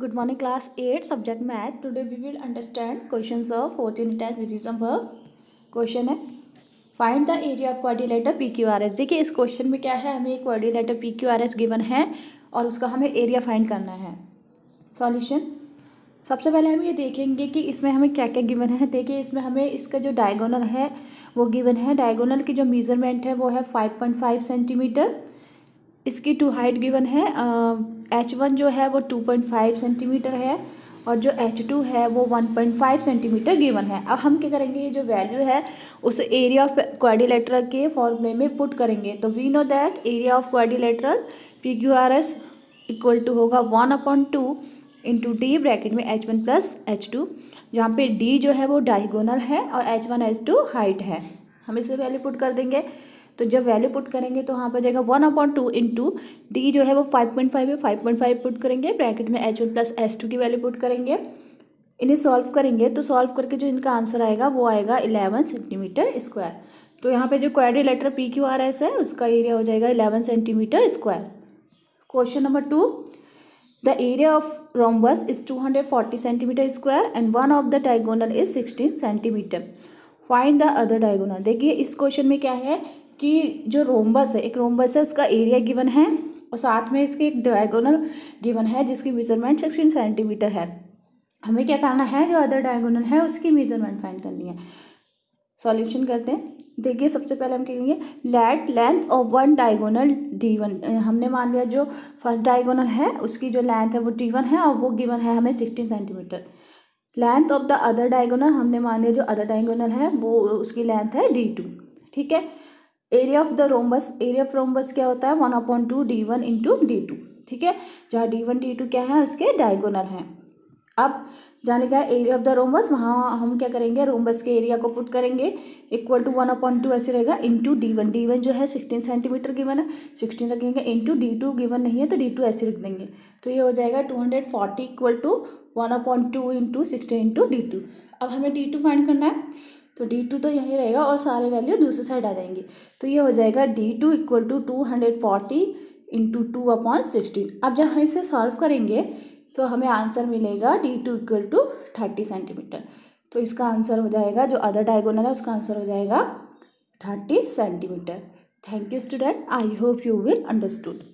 Good morning class eight subject math today we will understand question of fourteen test revision work question है find the area of quadrilateral P Q R S देखिए इस question में क्या है हमें एक quadrilateral P Q R S given है और उसका हमें एरिया फाइंड करना है सॉल्यूशन सबसे पहले हम ये देखेंगे कि इसमें हमें क्या क्या गिवन है देखिए इसमें हमें इसका जो डायगोनल है वो गिवन है डायगोनल की जो मेजरमेंट है वो है फाइव पॉइंट फाइव सेंटीमीटर इसकी टू हाइट गिवन है एच वन जो है वो टू पॉइंट फाइव सेंटीमीटर है और जो एच टू है वो one point five centimetre given है अब हम क्या करेंगे ये जो वैल्यू है उस एरिया ऑफ क्वाडिलेटरल के फॉर्मूले में पुट करेंगे तो we know that area of quadrilateral P Q R S equal to होगा one upon two into D bracket में H one plus H two जहाँ पर डी जो है वो डाइगोनल है और H one H two height है हम इसमें वैल्यू पुट कर देंगे तो जब वैल्यू पुट करेंगे तो वहाँ पर जाएगा one upon two into D जो है वो फाइव पॉइंट फाइव है फाइव पॉइंट फाइव पुट करेंगे ब्रैकेट में H one plus S two की वैल्यू पुट करेंगे इन्हें सॉल्व करेंगे तो सॉल्व करके जो इनका आंसर आएगा वो आएगा इलेवन सेंटीमीटर स्क्वायर तो यहाँ पर जो quadrilateral P Q R S है उसका एरिया हो जाएगा eleven centimetre square question number two the area of rhombus is two hundred forty centimetre square and one of the diagonal is sixteen centimetre find the other diagonal. देखिए इस question में क्या है कि जो रोम्बस है एक रोम्बस है उसका एरिया गिवन है और साथ में इसके एक डायगोनल गिवन है जिसकी मेजरमेंट सिक्सटीन सेंटीमीटर है हमें क्या करना है जो अदर डायगोनल है उसकी मेजरमेंट फाइंड करनी है सॉल्यूशन करते हैं देखिए सबसे पहले हम कहेंगे let length of one diagonal D one हमने मान लिया जो फर्स्ट डायगोनल है उसकी जो लेंथ है वो डी वन है और वो गिवन है हमें sixteen centimetre length of the other diagonal हमने मान लिया जो अदर डायगोनल है वो उसकी लेंथ है डी टू ठीक है area of the rhombus area of rhombus क्या होता है one upon two D one into D two ठीक है जहाँ डी वन डी टू क्या है उसके डायगोनल हैं अब जाने का एरिया ऑफ द रोमबस वहाँ हम क्या करेंगे रोम्बस के एरिया को पुट करेंगे equal to one upon two ऐसे रहेगा into D one D one जो है सिक्सटीन सेंटीमीटर गिवन है सिक्सटीन रखेंगे इंटू डी टू गिवन नहीं है तो डी टू ऐसे रख देंगे तो ये हो जाएगा two hundred forty equal to one upon two into sixteen into D two अब हमें डी टू फाइंड करना है तो डी टू तो यहीं रहेगा और सारे वैल्यू दूसरी साइड आ जाएंगे तो ये हो जाएगा D two equal to two hundred forty into two upon sixteen अब जब हम इसे सॉल्व करेंगे तो हमें आंसर मिलेगा D two equal to thirty centimetre तो इसका आंसर हो जाएगा जो अदर डायगोनल है उसका आंसर हो जाएगा thirty centimetre thank you student I hope you will understood